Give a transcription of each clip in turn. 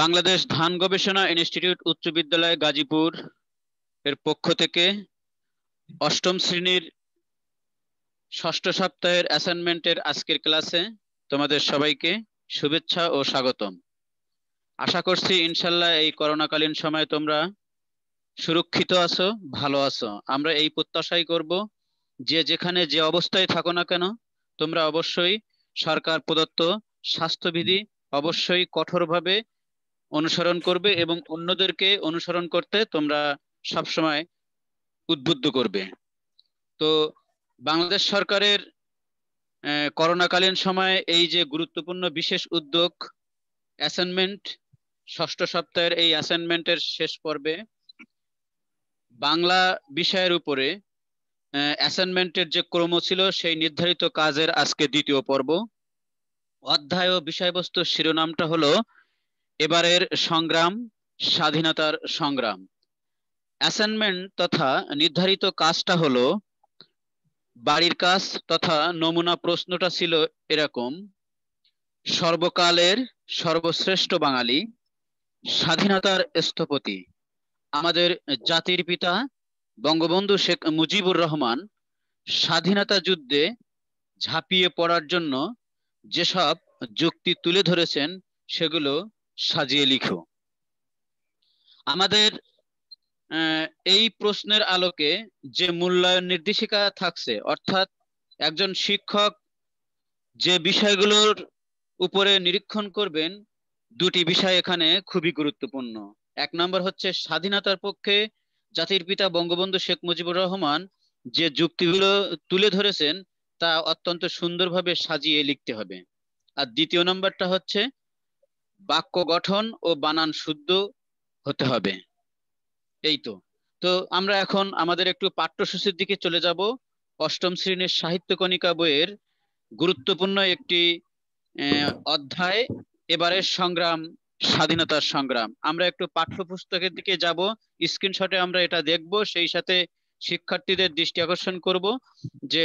বাংলাদেশ ধান গবেষণা ইনস্টিটিউট উচ্চ বিদ্যালয় গাজীপুর এর পক্ষ থেকে অষ্টম শ্রেণীর ষষ্ঠ সপ্তাহের অ্যাসাইনমেন্টের আজকের ক্লাসে তোমাদের সবাইকে শুভেচ্ছা ও স্বাগতম আশা করছি ইনশাল্লাহ এই করোনাকালীন সময়ে তোমরা সুরক্ষিত আছো ভালো আছো আমরা এই প্রত্যাশাই করব যে যেখানে যে অবস্থায় থাকো না কেন তোমরা অবশ্যই সরকার প্রদত্ত স্বাস্থ্যবিধি অবশ্যই কঠোরভাবে অনুসরণ করবে এবং অন্যদেরকে অনুসরণ করতে তোমরা সবসময় উদ্বুদ্ধ করবে তো বাংলাদেশ সরকারের করোনাকালীন সময়ে এই যে গুরুত্বপূর্ণ বিশেষ উদ্যোগ অ্যাসাইনমেন্ট ষষ্ঠ সপ্তাহের এই অ্যাসাইনমেন্টের শেষ পর্বে বাংলা বিষয়ের উপরে অ্যাসাইনমেন্টের যে ক্রম ছিল সেই নির্ধারিত কাজের আজকে দ্বিতীয় পর্ব অধ্যায় ও বিষয়বস্তু শিরোনামটা হলো এবারের সংগ্রাম স্বাধীনতার সংগ্রাম অ্যাসাইনমেন্ট তথা নির্ধারিত কাজটা হলো বাড়ির কাজ তথা নমুনা প্রশ্নটা ছিল এরকম সর্বকালের সর্বশ্রেষ্ঠ বাঙালি স্বাধীনতার স্থপতি আমাদের জাতির পিতা বঙ্গবন্ধু শেখ মুজিবুর রহমান স্বাধীনতা যুদ্ধে ঝাঁপিয়ে পড়ার জন্য যেসব যুক্তি তুলে ধরেছেন সেগুলো সাজিয়ে লিখো আমাদের এই প্রশ্নের আলোকে যে মূল্যায়ন নির্দেশিকা থাকছে অর্থাৎ একজন শিক্ষক যে বিষয়গুলোর উপরে নিরীক্ষণ করবেন দুটি বিষয় এখানে খুবই গুরুত্বপূর্ণ এক নম্বর হচ্ছে স্বাধীনতার পক্ষে জাতির পিতা বঙ্গবন্ধু শেখ মুজিবুর রহমান যে যুক্তিগুলো তুলে ধরেছেন তা অত্যন্ত সুন্দরভাবে সাজিয়ে লিখতে হবে আর দ্বিতীয় নম্বরটা হচ্ছে বাক্য গঠন ও বানান শুদ্ধ হতে হবে এই তো তো আমরা এখন আমাদের একটু পাঠ্যসূচির দিকে চলে যাব অষ্টম শ্রেণীর সাহিত্য কণিকা বইয়ের গুরুত্বপূর্ণ একটি অধ্যায় এবারের সংগ্রাম স্বাধীনতার সংগ্রাম আমরা একটু পাঠ্যপুস্তকের দিকে যাব স্ক্রিনশটে আমরা এটা দেখব সেই সাথে শিক্ষার্থীদের দৃষ্টি আকর্ষণ করব যে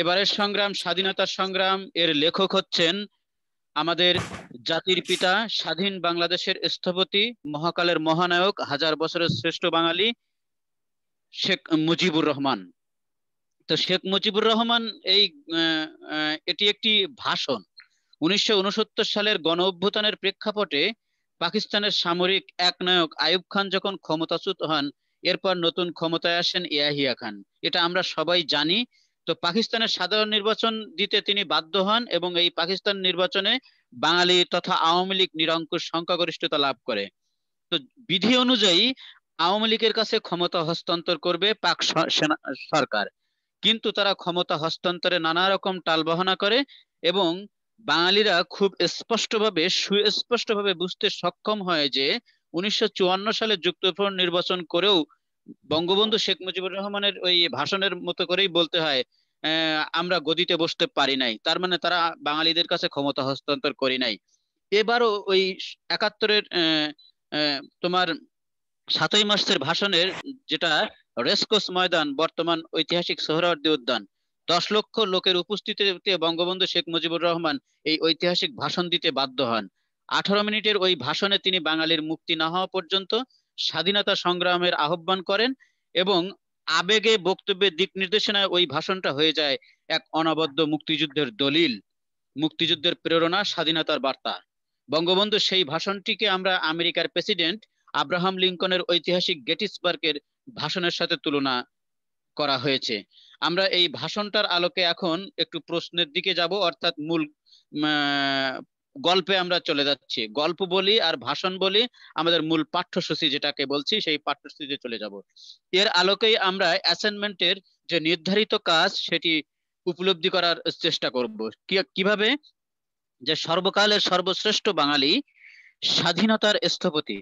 এবারের সংগ্রাম স্বাধীনতার সংগ্রাম এর লেখক হচ্ছেন আমাদের জাতির পিতা স্বাধীন বাংলাদেশের স্থপতি মহাকালের মহানায়ক হাজার বছরের শ্রেষ্ঠ বাঙালি শেখ মুজিবুর রহমান তো শেখ মুজিবুর রহমান এই এটি একটি ভাষণ উনিশশো সালের গণ অভ্যুত্থানের প্রেক্ষাপটে পাকিস্তানের সামরিক একনায়ক আয়ুব খান যখন ক্ষমতাচ্যুত হন এরপর নতুন ক্ষমতায় আসেন ইয়াহিয়া খান এটা আমরা সবাই জানি তো পাকিস্তানের সাধারণ নির্বাচন দিতে তিনি বাধ্য হন এবং এই পাকিস্তান নির্বাচনে বাঙালি তথা আওয়ামী লীগ নিরঙ্কুশ সংখ্যাগরিষ্ঠতা লাভ করে তো বিধি অনুযায়ী আওয়ামী লীগের কাছে ক্ষমতা হস্তান্তর করবে পাক সরকার কিন্তু তারা ক্ষমতা হস্তান্তরে নানা রকম টালবাহনা করে এবং বাঙালিরা খুব স্পষ্টভাবে সুস্পষ্টভাবে বুঝতে সক্ষম হয় যে উনিশশো সালে যুক্তফ্রন্ট নির্বাচন করেও বঙ্গবন্ধু শেখ মুজিবুর রহমানের ওই ভাষণের মতো করেই বলতে হয় আমরা গদিতে বসতে পারি নাই তার মানে তারা বাঙালিদের কাছে ক্ষমতা হস্তান্তর করি নাই এবারও ওই একাত্তরের তোমার সাতই মাসের ভাষণের যেটা রেসকোস ময়দান বর্তমান ঐতিহাসিক সোহরাওয়ার্দী উদ্যান দশ লক্ষ লোকের উপস্থিতিতে বঙ্গবন্ধু শেখ মুজিবুর রহমান এই ঐতিহাসিক ভাষণ দিতে বাধ্য হন আঠারো মিনিটের ওই ভাষণে তিনি বাঙালির মুক্তি না হওয়া পর্যন্ত স্বাধীনতা সংগ্রামের আহ্বান করেন এবং আবেগে বক্তব্যের দিক নির্দেশনায় ওই ভাষণটা হয়ে যায় এক অনবদ্য মুক্তিযুদ্ধের দলিল মুক্তিযুদ্ধের প্রেরণা স্বাধীনতার বার্তা বঙ্গবন্ধু সেই ভাষণটিকে আমরা আমেরিকার প্রেসিডেন্ট আব্রাহাম লিঙ্কনের ঐতিহাসিক গেটিসবার্গের ভাষণের সাথে তুলনা করা হয়েছে আমরা এই ভাষণটার আলোকে এখন একটু প্রশ্নের দিকে যাব অর্থাৎ মূল গল্পে আমরা চলে যাচ্ছি গল্প বলি আর ভাষণ বলি আমাদের মূল পাঠ্যসূচি যেটাকে বলছি সেই পাঠ্যসূচিতে চলে যাব এর আলোকেই আমরা অ্যাসাইনমেন্টের যে নির্ধারিত কাজ সেটি উপলব্ধি করার চেষ্টা করব কিভাবে যে সর্বকালের সর্বশ্রেষ্ঠ বাঙালি স্বাধীনতার স্থপতি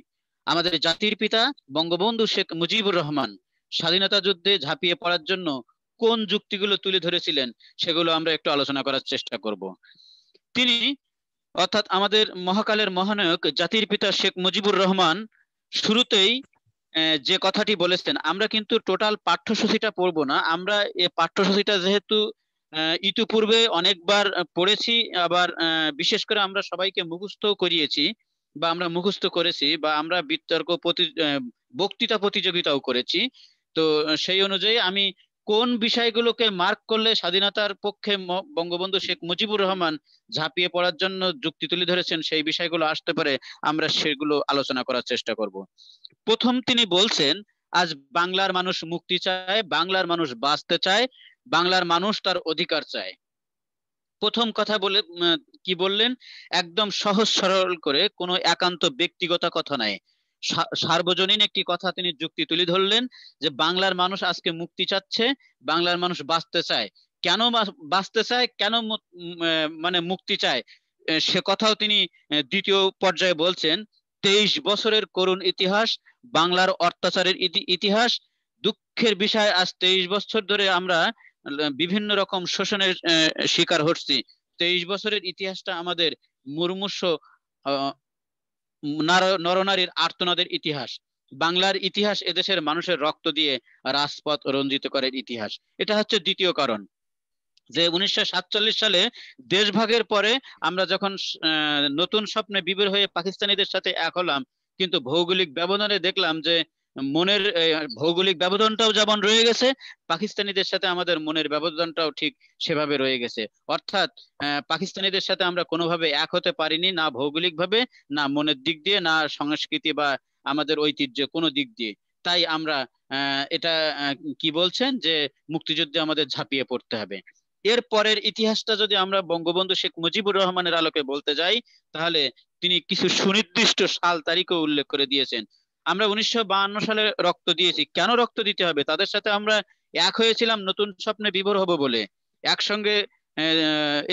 আমাদের জাতির পিতা বঙ্গবন্ধু শেখ মুজিবুর রহমান স্বাধীনতা যুদ্ধে ঝাঁপিয়ে পড়ার জন্য কোন যুক্তিগুলো তুলে ধরেছিলেন সেগুলো আমরা একটু আলোচনা করার চেষ্টা করব তিনি অর্থাৎ আমাদের মহাকালের মহানায়ক জাতির পিতা শেখ মুজিবুর রহমান শুরুতেই যে কথাটি বলেছেন আমরা কিন্তু টোটাল পাঠ্যসূচিটা পড়বো না আমরা এ পাঠ্যসূচিটা যেহেতু ইতিপূর্বে অনেকবার পড়েছি আবার বিশেষ করে আমরা সবাইকে মুখস্থ করিয়েছি বা আমরা মুখস্থ করেছি বা আমরা বিতর্ক প্রতি বক্তৃতা প্রতিযোগিতাও করেছি তো সেই অনুযায়ী আমি কোন বিষয়গুলোকে মার্ক করলে স্বাধীনতার পক্ষে বঙ্গবন্ধু শেখ মুজিবুর রহমান ঝাঁপিয়ে পড়ার জন্য যুক্তি তুলে ধরেছেন সেই বিষয়গুলো আসতে পারে আমরা সেগুলো আলোচনা করার চেষ্টা করব প্রথম তিনি বলছেন আজ বাংলার মানুষ মুক্তি চায় বাংলার মানুষ বাঁচতে চায় বাংলার মানুষ তার অধিকার চায় প্রথম কথা বলে কি বললেন একদম সহজ সরল করে কোনো একান্ত ব্যক্তিগত কথা নাই সার্বজনীন একটি কথা তিনি যুক্তি তুলে ধরলেন যে বাংলার মানুষ আজকে মুক্তি চাচ্ছে বাংলার মানুষ বাঁচতে চায় কেন বাঁচতে চায় কেন মানে মুক্তি চায় সে কথাও তিনি দ্বিতীয় পর্যায়ে বলছেন তেইশ বছরের করুণ ইতিহাস বাংলার অত্যাচারের ইতিহাস দুঃখের বিষয় আজ তেইশ বছর ধরে আমরা বিভিন্ন রকম শোষণের শিকার হচ্ছি তেইশ বছরের ইতিহাসটা আমাদের আহ নরনারীর আর্তনাদের ইতিহাস বাংলার ইতিহাস এদেশের মানুষের রক্ত দিয়ে রাজপথ রঞ্জিত করার ইতিহাস এটা হচ্ছে দ্বিতীয় কারণ যে উনিশশো সালে দেশভাগের পরে আমরা যখন নতুন স্বপ্নে বিবের হয়ে পাকিস্তানিদের সাথে এক হলাম কিন্তু ভৌগোলিক ব্যবধানে দেখলাম যে মনের ভৌগোলিক ব্যবধানটাও যেমন রয়ে গেছে পাকিস্তানিদের সাথে আমাদের মনের ব্যবধানটাও ঠিক সেভাবে রয়ে গেছে অর্থাৎ পাকিস্তানিদের সাথে আমরা কোনোভাবে এক হতে পারিনি না ভৌগোলিকভাবে না মনের দিক দিয়ে না সংস্কৃতি বা আমাদের ঐতিহ্য কোনো দিক দিয়ে তাই আমরা এটা কি বলছেন যে মুক্তিযুদ্ধে আমাদের ঝাঁপিয়ে পড়তে হবে এর পরের ইতিহাসটা যদি আমরা বঙ্গবন্ধু শেখ মুজিবুর রহমানের আলোকে বলতে যাই তাহলে তিনি কিছু সুনির্দিষ্ট সাল তারিখও উল্লেখ করে দিয়েছেন আমরা উনিশশো সালে রক্ত দিয়েছি কেন রক্ত দিতে হবে তাদের সাথে আমরা এক হয়েছিলাম নতুন স্বপ্নে বিভোর হব বলে একসঙ্গে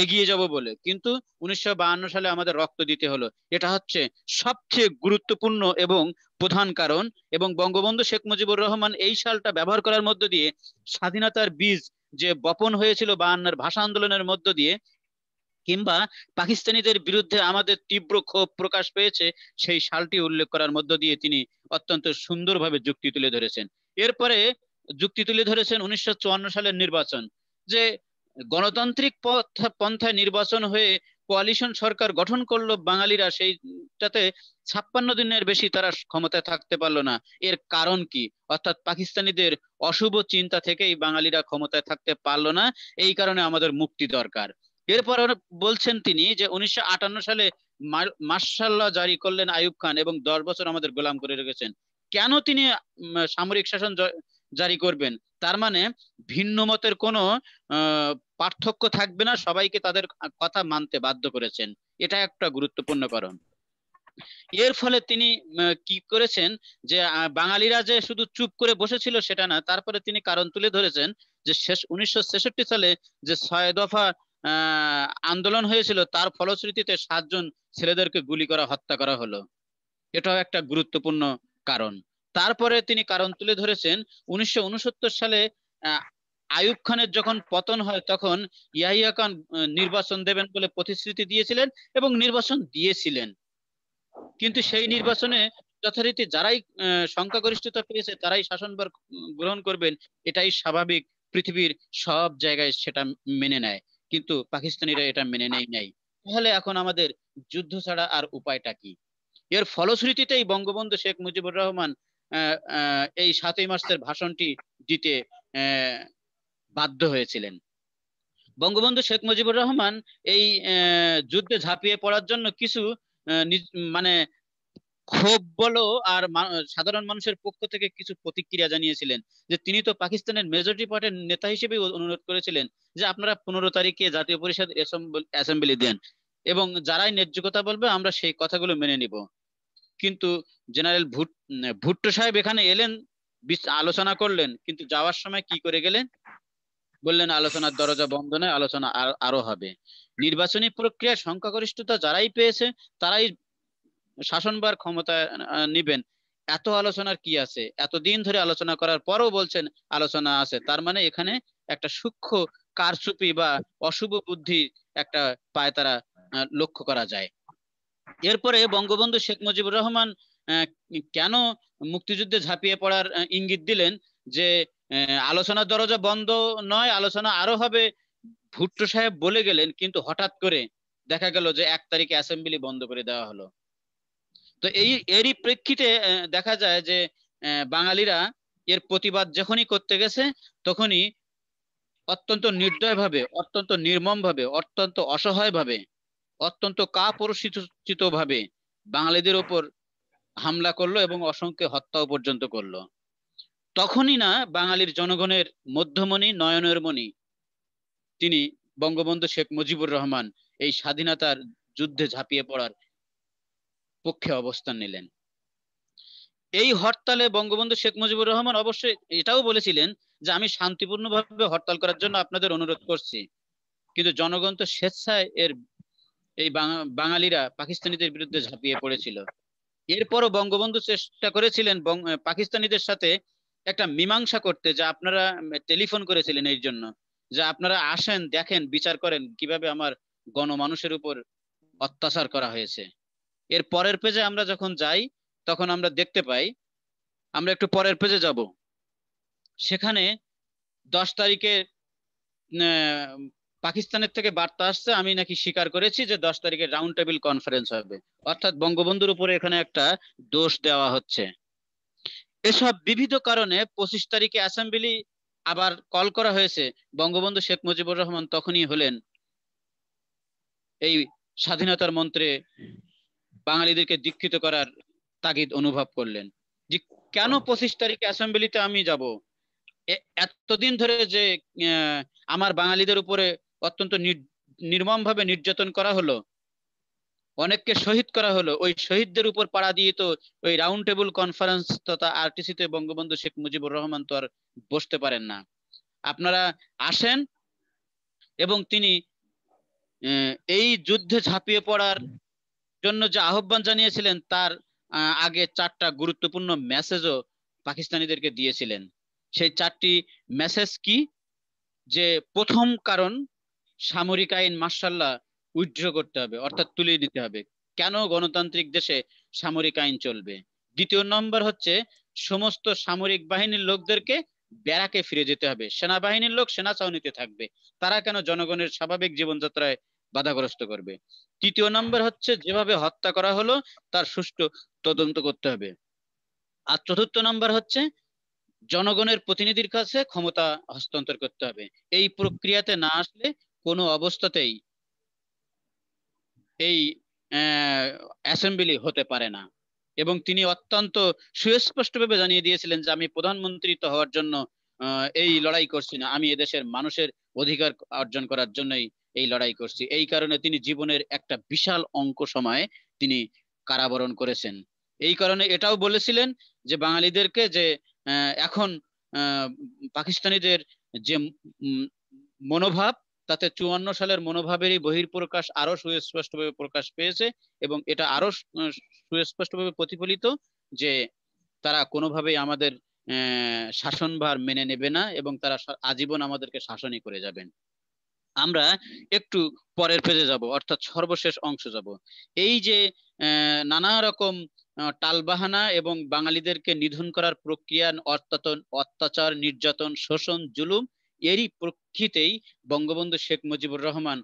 এগিয়ে যাব বলে কিন্তু উনিশশো সালে আমাদের রক্ত দিতে হলো এটা হচ্ছে সবচেয়ে গুরুত্বপূর্ণ এবং প্রধান কারণ এবং বঙ্গবন্ধু শেখ মুজিবুর রহমান এই সালটা ব্যবহার করার মধ্য দিয়ে স্বাধীনতার বীজ যে বপন হয়েছিল বায়ান্নার ভাষা আন্দোলনের মধ্য দিয়ে কিংবা পাকিস্তানিদের বিরুদ্ধে আমাদের তীব্র ক্ষোভ প্রকাশ পেয়েছে সেই সালটি উল্লেখ করার মধ্য দিয়ে তিনি অত্যন্ত সুন্দরভাবে যুক্তি তুলে ধরেছেন এরপরে যুক্তি তুলে ধরেছেন উনিশশো সালের নির্বাচন যে গণতান্ত্রিক পথ পন্থায় নির্বাচন হয়ে কোয়ালিশন সরকার গঠন করলো বাঙালিরা সেইটাতে ছাপ্পান্ন দিনের বেশি তারা ক্ষমতায় থাকতে পারলো না এর কারণ কি অর্থাৎ পাকিস্তানিদের অশুভ চিন্তা থেকেই বাঙালিরা ক্ষমতায় থাকতে পারলো না এই কারণে আমাদের মুক্তি দরকার এরপর বলছেন তিনি যে উনিশশো সালে মার্শাল জারি করলেন আয়ুব খান এবং দশ বছর আমাদের গোলাম করে রেখেছেন কেন তিনি সামরিক শাসন জারি করবেন তার মানে ভিন্ন মতের কোন পার্থক্য থাকবে না সবাইকে তাদের কথা মানতে বাধ্য করেছেন এটা একটা গুরুত্বপূর্ণ কারণ এর ফলে তিনি কি করেছেন যে বাঙালিরা যে শুধু চুপ করে বসেছিল সেটা না তারপরে তিনি কারণ তুলে ধরেছেন যে শেষ উনিশশো সালে যে ছয় দফা আন্দোলন হয়েছিল তার ফলশ্রুতিতে সাতজন ছেলেদেরকে গুলি করা হত্যা করা হলো এটাও একটা গুরুত্বপূর্ণ কারণ তারপরে তিনি কারণ তুলে ধরেছেন উনিশশো সালে আয়ুব খানের যখন পতন হয় তখন ইয়াহিয়া খান নির্বাচন দেবেন বলে প্রতিশ্রুতি দিয়েছিলেন এবং নির্বাচন দিয়েছিলেন কিন্তু সেই নির্বাচনে যথারীতি যারাই সংখ্যাগরিষ্ঠতা পেয়েছে তারাই শাসনভার গ্রহণ করবেন এটাই স্বাভাবিক পৃথিবীর সব জায়গায় সেটা মেনে নেয় কিন্তু পাকিস্তানিরা এটা মেনে নেয় নাই তাহলে এখন আমাদের যুদ্ধ ছাড়া আর উপায়টা কি এর ফলশ্রুতিতেই বঙ্গবন্ধু শেখ মুজিবুর রহমান এই সাতই মাসের ভাষণটি দিতে বাধ্য হয়েছিলেন বঙ্গবন্ধু শেখ মুজিবুর রহমান এই যুদ্ধে ঝাঁপিয়ে পড়ার জন্য কিছু মানে ক্ষোভ বলো আর সাধারণ মানুষের পক্ষ থেকে কিছু প্রতিক্রিয়া জানিয়েছিলেন যে তিনি তো পাকিস্তানের মেজরিটি পার্টির নেতা হিসেবে অনুরোধ করেছিলেন যে আপনারা পনেরো তারিখে জাতীয় পরিষদ অ্যাসেম্বলি দেন এবং যারাই ন্যায্য বলবে আমরা সেই কথাগুলো মেনে নিব কিন্তু জেনারেল ভুট্টো সাহেব এখানে এলেন আলোচনা করলেন কিন্তু যাওয়ার সময় কি করে গেলেন বললেন আলোচনার দরজা বন্ধ নয় আলোচনা আরো হবে নির্বাচনী প্রক্রিয়ায় সংখ্যাগরিষ্ঠতা যারাই পেয়েছে তারাই শাসনবার ক্ষমতা নিবেন এত আলোচনার কি আছে এতদিন ধরে আলোচনা করার পরও বলছেন আলোচনা আছে তার মানে এখানে একটা সূক্ষ্ম কারচুপি বা অশুভ বুদ্ধি একটা পায় তারা লক্ষ্য করা যায় এরপরে বঙ্গবন্ধু শেখ মুজিবুর রহমান কেন মুক্তিযুদ্ধে ঝাঁপিয়ে পড়ার ইঙ্গিত দিলেন যে আলোচনার দরজা বন্ধ নয় আলোচনা আরো হবে ভুট্টো সাহেব বলে গেলেন কিন্তু হঠাৎ করে দেখা গেল যে এক তারিখে অ্যাসেম্বলি বন্ধ করে দেওয়া হলো তো এই এরই প্রেক্ষিতে দেখা যায় যে বাঙালিরা এর প্রতিবাদ যখনই করতে গেছে তখনই অত্যন্ত নির্দয়ভাবে অত্যন্ত নির্মমভাবে অত্যন্ত অসহায়ভাবে অত্যন্ত কাপুরুষিত ভাবে বাঙালিদের ওপর হামলা করলো এবং অসংখ্য হত্যাও পর্যন্ত করলো তখনই না বাঙালির জনগণের মধ্যমণি নয়নের মণি তিনি বঙ্গবন্ধু শেখ মুজিবুর রহমান এই স্বাধীনতার যুদ্ধে ঝাঁপিয়ে পড়ার পক্ষে অবস্থান নিলেন এই হরতালে বঙ্গবন্ধু শেখ মুজিবুর রহমান অবশ্যই এটাও বলেছিলেন যে আমি শান্তিপূর্ণভাবে হরতাল করার জন্য আপনাদের অনুরোধ করছি কিন্তু জনগণ তো স্বেচ্ছায় এর এই বাঙালিরা পাকিস্তানিদের বিরুদ্ধে ঝাঁপিয়ে পড়েছিল এরপরও বঙ্গবন্ধু চেষ্টা করেছিলেন পাকিস্তানিদের সাথে একটা মীমাংসা করতে যে আপনারা টেলিফোন করেছিলেন এই জন্য যে আপনারা আসেন দেখেন বিচার করেন কিভাবে আমার গণমানুষের উপর অত্যাচার করা হয়েছে এর পরের পেজে আমরা যখন যাই তখন আমরা দেখতে পাই আমরা একটু পরের পেজে যাব সেখানে দশ তারিখে পাকিস্তানের থেকে বার্তা আসছে আমি নাকি স্বীকার করেছি যে দশ তারিখে রাউন্ড টেবিল কনফারেন্স হবে অর্থাৎ বঙ্গবন্ধুর উপরে এখানে একটা দোষ দেওয়া হচ্ছে এসব বিবিধ কারণে পঁচিশ তারিখে অ্যাসেম্বলি আবার কল করা হয়েছে বঙ্গবন্ধু শেখ মুজিবুর রহমান তখনই হলেন এই স্বাধীনতার মন্ত্রে বাঙালিদেরকে দীক্ষিত করার তাগিদ অনুভব করলেন যে কেন পঁচিশ তারিখে অ্যাসেম্বলিতে আমি যাব এতদিন ধরে যে আমার বাঙালিদের উপরে অত্যন্ত নির্মমভাবে নির্যাতন করা হলো অনেককে শহীদ করা হলো ওই শহীদদের উপর পাড়া দিয়ে তো ওই রাউন্ড টেবিল কনফারেন্স তথা আরটিসিতে বঙ্গবন্ধু শেখ মুজিবুর রহমান তো আর বসতে পারেন না আপনারা আসেন এবং তিনি এই যুদ্ধে ঝাঁপিয়ে পড়ার জন্য যে আহ্বান জানিয়েছিলেন তার আগে চারটা গুরুত্বপূর্ণ মেসেজও পাকিস্তানিদেরকে দিয়েছিলেন সেই চারটি মেসেজ কি যে প্রথম কারণ সামরিক আইন মার্শাল্লাহ উইথড্র করতে হবে অর্থাৎ তুলে দিতে হবে কেন গণতান্ত্রিক দেশে সামরিক আইন চলবে দ্বিতীয় নম্বর হচ্ছে সমস্ত সামরিক বাহিনীর লোকদেরকে ব্যারাকে ফিরে যেতে হবে সেনাবাহিনীর লোক সেনা ছাউনিতে থাকবে তারা কেন জনগণের স্বাভাবিক জীবনযাত্রায় বাধাগ্রস্ত করবে তৃতীয় নম্বর হচ্ছে যেভাবে হত্যা করা হলো তার সুষ্ঠু তদন্ত করতে হবে আর চতুর্থ নম্বর হচ্ছে জনগণের প্রতিনিধির কাছে ক্ষমতা হস্তান্তর করতে হবে এই প্রক্রিয়াতে না আসলে কোনো অবস্থাতেই এই অ্যাসেম্বলি হতে পারে না এবং তিনি অত্যন্ত সুস্পষ্টভাবে জানিয়ে দিয়েছিলেন যে আমি প্রধানমন্ত্রী তো হওয়ার জন্য এই লড়াই করছি না আমি এদেশের মানুষের অধিকার অর্জন করার জন্যই এই লড়াই করছি এই কারণে তিনি জীবনের একটা বিশাল অঙ্ক সময়ে তিনি কারাবরণ করেছেন এই কারণে এটাও বলেছিলেন যে বাঙালিদেরকে যে এখন পাকিস্তানিদের যে মনোভাব তাতে চুয়ান্ন সালের মনোভাবেরই বহির্প্রকাশ আরো সুস্পষ্টভাবে প্রকাশ পেয়েছে এবং এটা আরো সুস্পষ্টভাবে প্রতিফলিত যে তারা কোনোভাবেই আমাদের শাসনভার মেনে নেবে না এবং তারা আজীবন আমাদেরকে শাসনই করে যাবেন আমরা একটু পরের পেজে যাব অর্থাৎ সর্বশেষ অংশ যাব এই যে নানা রকম টালবাহানা এবং বাঙালিদেরকে নিধন করার প্রক্রিয়া অত্যাতন অত্যাচার নির্যাতন শোষণ জুলুম এরই প্রেক্ষিতেই বঙ্গবন্ধু শেখ মুজিবুর রহমান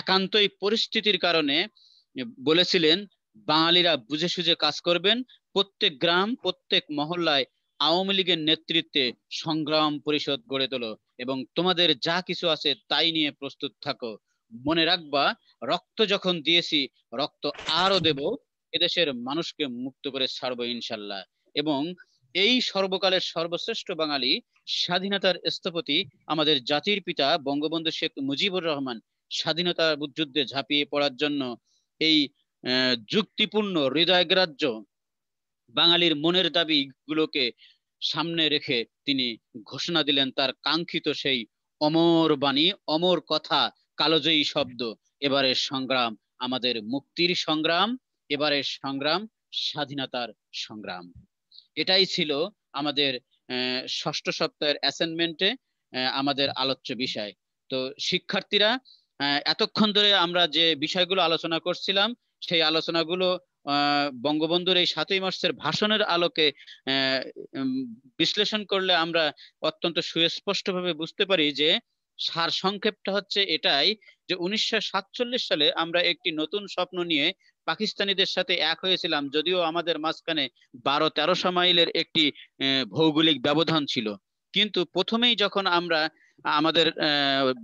একান্তই পরিস্থিতির কারণে বলেছিলেন বাঙালিরা বুঝে সুঝে কাজ করবেন প্রত্যেক গ্রাম প্রত্যেক মহল্লায় আওয়ামী লীগের নেতৃত্বে সংগ্রাম পরিষদ গড়ে তোলো এবং তোমাদের যা কিছু আছে তাই নিয়ে প্রস্তুত থাকো মনে রাখবা রক্ত যখন দিয়েছি রক্ত আরো দেব এদেশের মানুষকে মুক্ত করে ছাড়বো ইনশাল্লাহ এবং এই সর্বকালের সর্বশ্রেষ্ঠ বাঙালি স্বাধীনতার স্থপতি আমাদের জাতির পিতা বঙ্গবন্ধু শেখ মুজিবুর রহমান স্বাধীনতা যুদ্ধে ঝাঁপিয়ে পড়ার জন্য এই যুক্তিপূর্ণ হৃদয়গ্রাহ্য বাঙালির মনের দাবি দাবিগুলোকে সামনে রেখে তিনি ঘোষণা দিলেন তার কাঙ্ক্ষিত সেই অমর বাণী অমর কথা কালোজয়ী শব্দ এবারের সংগ্রাম আমাদের মুক্তির সংগ্রাম এবারের সংগ্রাম স্বাধীনতার সংগ্রাম এটাই ছিল আমাদের ষষ্ঠ সপ্তাহের অ্যাসাইনমেন্টে আমাদের আলোচ্য বিষয় তো শিক্ষার্থীরা এতক্ষণ ধরে আমরা যে বিষয়গুলো আলোচনা করছিলাম সেই আলোচনাগুলো বঙ্গবন্ধুর এই সাতই মার্চের ভাষণের আলোকে বিশ্লেষণ করলে আমরা অত্যন্ত সুস্পষ্টভাবে বুঝতে পারি যে সার সংক্ষেপটা হচ্ছে এটাই যে উনিশশো সালে আমরা একটি নতুন স্বপ্ন নিয়ে পাকিস্তানিদের সাথে এক হয়েছিলাম যদিও আমাদের মাঝখানে বারো তেরোশো মাইলের একটি ভৌগোলিক ব্যবধান ছিল কিন্তু প্রথমেই যখন আমরা আমাদের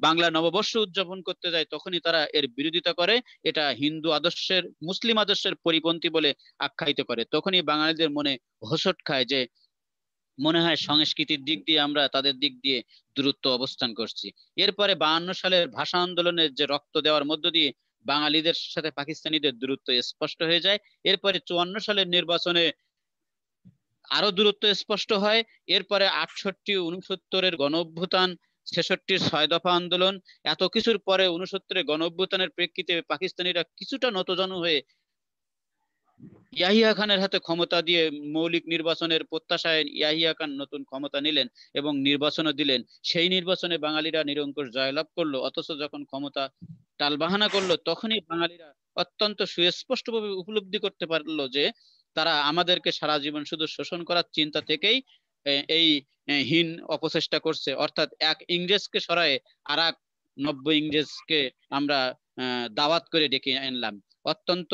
বাংলা নববর্ষ উদযাপন করতে যায় তখনই তারা এর বিরোধিতা করে এটা হিন্দু আদর্শের মুসলিম আদর্শের পরিপন্থী বলে আখ্যায়িত করে তখনই বাঙালিদের মনে হোসট খায় যে মনে হয় সংস্কৃতির দিক দিয়ে আমরা তাদের দিক দিয়ে দূরত্ব অবস্থান করছি এরপরে বাহান্ন সালের ভাষা আন্দোলনের যে রক্ত দেওয়ার মধ্য দিয়ে বাঙালিদের সাথে পাকিস্তানিদের দূরত্ব স্পষ্ট হয়ে যায় এরপরে চুয়ান্ন সালের নির্বাচনে আরো দূরত্ব স্পষ্ট হয় এরপরে আটষট্টি উনসত্তরের গণ অভ্যুত্থান ছেষট্টির ছয় দফা আন্দোলন এত কিছুর পরে উনসত্তরে গণ প্রেক্ষিতে পাকিস্তানিরা কিছুটা নতজন হয়ে ইয়াহিয়া খানের হাতে ক্ষমতা দিয়ে মৌলিক নির্বাচনের প্রত্যাশায় ইয়াহিয়া খান নতুন ক্ষমতা নিলেন এবং নির্বাচনও দিলেন সেই নির্বাচনে বাঙালিরা নিরঙ্কুশ জয়লাভ করলো অথচ যখন ক্ষমতা টালবাহানা করলো তখনই বাঙালিরা অত্যন্ত সুস্পষ্টভাবে উপলব্ধি করতে পারলো যে তারা আমাদেরকে সারা জীবন শুধু শোষণ করার চিন্তা থেকেই এই হীন অপচেষ্টা করছে অর্থাৎ এক ইংরেজকে সরায় আর এক নব্য ইংরেজকে আমরা দাওয়াত করে ডেকে আনলাম অত্যন্ত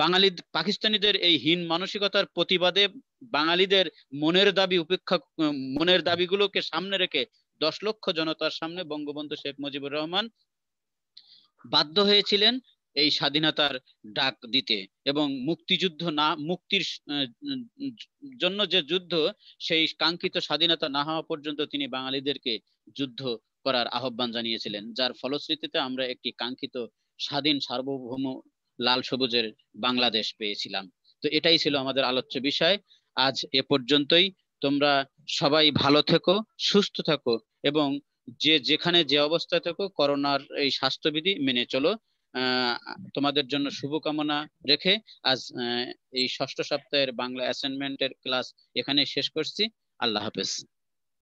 বাঙালি পাকিস্তানিদের এই হীন মানসিকতার প্রতিবাদে বাঙালিদের মনের দাবি উপেক্ষা মনের দাবিগুলোকে সামনে রেখে দশ লক্ষ জনতার সামনে বঙ্গবন্ধু শেখ মুজিবুর রহমান বাধ্য হয়েছিলেন এই স্বাধীনতার ডাক দিতে এবং মুক্তিযুদ্ধ না মুক্তির জন্য যে যুদ্ধ সেই কাঙ্ক্ষিত স্বাধীনতা না হওয়া পর্যন্ত তিনি বাঙালিদেরকে যুদ্ধ করার আহ্বান জানিয়েছিলেন যার ফলশ্রুতিতে আমরা একটি কাঙ্ক্ষিত স্বাধীন সার্বভৌম লাল সবুজের বাংলাদেশ পেয়েছিলাম তো এটাই ছিল আমাদের আলোচ্য বিষয় আজ এ পর্যন্তই তোমরা সবাই ভালো থেকো সুস্থ থাকো এবং যে যেখানে যে অবস্থায় থাকো করোনার এই স্বাস্থ্যবিধি মেনে চলো তোমাদের জন্য শুভকামনা রেখে আজ এই ষষ্ঠ সপ্তাহের বাংলা অ্যাসাইনমেন্টের ক্লাস এখানে শেষ করছি আল্লাহ হাফেজ